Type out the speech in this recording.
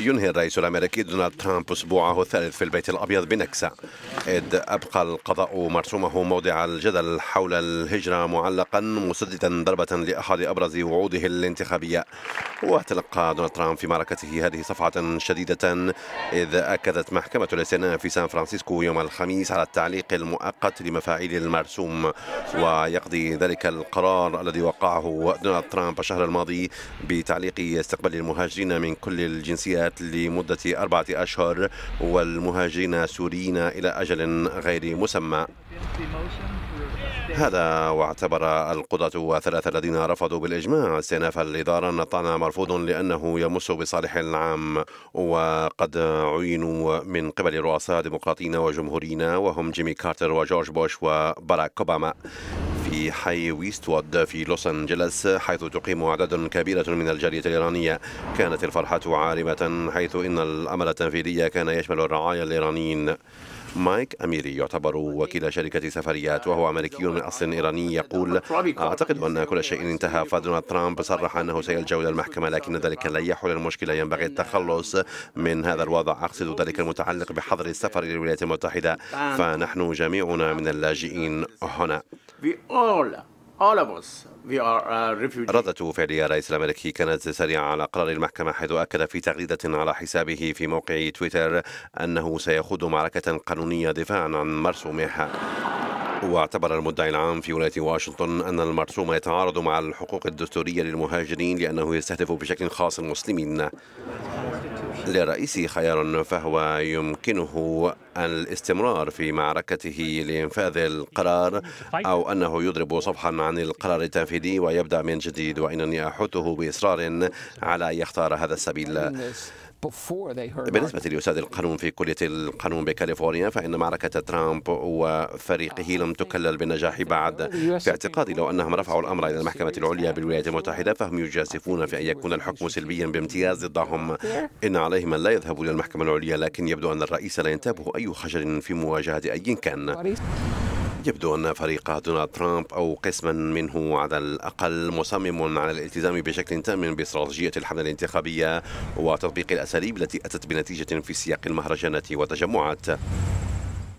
ينهي الرئيس الأمريكي دونالد ترامب أسبوعه الثالث في البيت الأبيض بنكسة إذ أبقى القضاء مرسومه موضع الجدل حول الهجرة معلقا مسددا ضربة لأحد أبرز وعوده الانتخابية وتلقى دونالد ترامب في معركته هذه صفعة شديدة إذ أكدت محكمة الاستئناف في سان فرانسيسكو يوم الخميس على التعليق المؤقت لمفاعيل المرسوم ويقضي ذلك القرار الذي وقعه دونالد ترامب الشهر الماضي بتعليق استقبال المهاجرين من كل الجنسيات لمدة أربعة أشهر والمهاجرين السوريين إلى أجل غير مسمى هذا واعتبر القضاة الثلاثة الذين رفضوا بالإجماع استئناف الإدارة أن طعن مرفوض لأنه يمس بصالح العام وقد عينوا من قبل رؤساء ديمقراطيين وجمهوريين وهم جيمي كارتر وجورج بوش وباراك أوباما في حي ويست وود في لوس أنجلس حيث تقيم أعداد كبيرة من الجالية الإيرانية كانت الفرحة عارمة حيث إن الأمل التنفيذي كان يشمل الرعايا الإيرانيين مايك أميري يعتبر وكيل شركة سفريات وهو أمريكي من أصل إيراني يقول أعتقد أن كل شيء انتهى فدونالد ترامب صرح أنه سيلجأ إلى المحكمة لكن ذلك لا يحل المشكلة ينبغي التخلص من هذا الوضع أقصد ذلك المتعلق بحظر السفر للولايات المتحدة فنحن جميعنا من اللاجئين هنا ردة فعل الرئيس الأمريكي كانت سريعة على قرار المحكمة حيث أكد في تغريدة على حسابه في موقع تويتر أنه سيخوض معركة قانونية دفاعا عن مرسومه واعتبر المدعي العام في ولاية واشنطن أن المرسوم يتعارض مع الحقوق الدستورية للمهاجرين لأنه يستهدف بشكل خاص المسلمين للرئيس خيار فهو يمكنه الاستمرار في معركته لإنفاذ القرار أو أنه يضرب صفحا عن القرار التنفيذي ويبدأ من جديد وإنني أحثه بإصرار على أن يختار هذا السبيل بالنسبة لأستاذ القانون في كلية القانون بكاليفورنيا فإن معركة ترامب وفريقه لم تكلل بالنجاح بعد في اعتقادي لو أنهم رفعوا الأمر إلى المحكمة العليا بالولايات المتحدة فهم يجازفون في أن يكون الحكم سلبيا بامتياز ضدهم إن عليهم لا يذهبوا إلى المحكمة العليا لكن يبدو أن الرئيس لا ينتابه أي خجل في مواجهة أي كان يبدو أن فريق دونالد ترامب أو قسما منه على الأقل مصمم على الالتزام بشكل تام باستراتيجية الحملة الانتخابية وتطبيق الأساليب التي أتت بنتيجة في سياق المهرجانات والتجمعات